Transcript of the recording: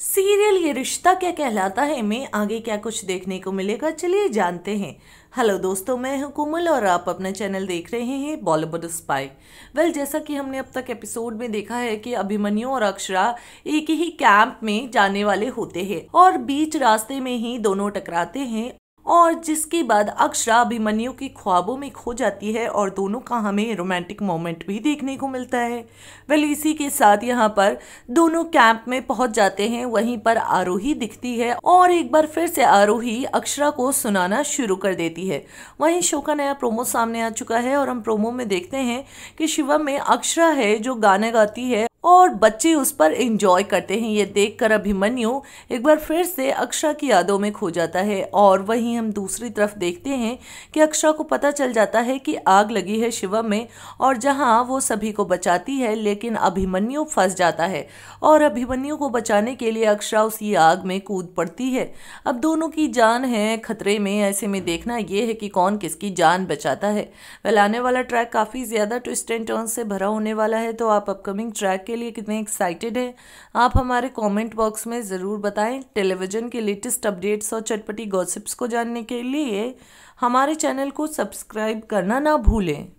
serial ये रिश्ता क्या कहलाता है में आगे क्या कुछ देखने को मिलेगा चलिए जानते हैं हेलो दोस्तों मैं हूं कोमल और आप अपना चैनल देख रहे हैं बॉलीवुड स्पाई वेल जैसा कि हमने अब तक एपिसोड में देखा है कि अभिमन्यु और अक्षरा एक ही कैंप में जाने वाले होते हैं और बीच रास्ते में ही दोनों टकराते हैं और जिसके बाद अक्षरा अभिमन्यु के ख्वाबों में खो जाती है और दोनों का हमें रोमांटिक मोमेंट भी देखने को मिलता है वेल इसी के साथ यहाँ पर दोनों कैंप में पहुंच जाते हैं वहीं पर आरोही दिखती है और एक बार फिर से आरोही अक्षरा को सुनाना शुरू कर देती है वहीं शो का नया प्रोमो सामने आ चुका है और हम प्रोमो में देखते हैं कि शिवम में अक्षरा है जो गाना गाती है और बच्चे उस पर इंजॉय करते हैं ये देखकर अभिमन्यु एक बार फिर से अक्षरा की यादों में खो जाता है और वहीं हम दूसरी तरफ देखते हैं कि अक्षरा को पता चल जाता है कि आग लगी है शिवम में और जहाँ वो सभी को बचाती है लेकिन अभिमन्यु फंस जाता है और अभिमन्यु को बचाने के लिए अक्षरा उसी आग में कूद पड़ती है अब दोनों की जान है खतरे में ऐसे में देखना यह है कि कौन किसकी जान बचाता है वह आने वाला ट्रैक काफ़ी ज़्यादा ट्विस्ट एंड टर्न से भरा होने वाला है तो आप अपकमिंग ट्रैक के के लिए कितने एक्साइटेड हैं आप हमारे कमेंट बॉक्स में ज़रूर बताएं टेलीविज़न के लेटेस्ट अपडेट्स और चटपटी गॉसिप्स को जानने के लिए हमारे चैनल को सब्सक्राइब करना ना भूलें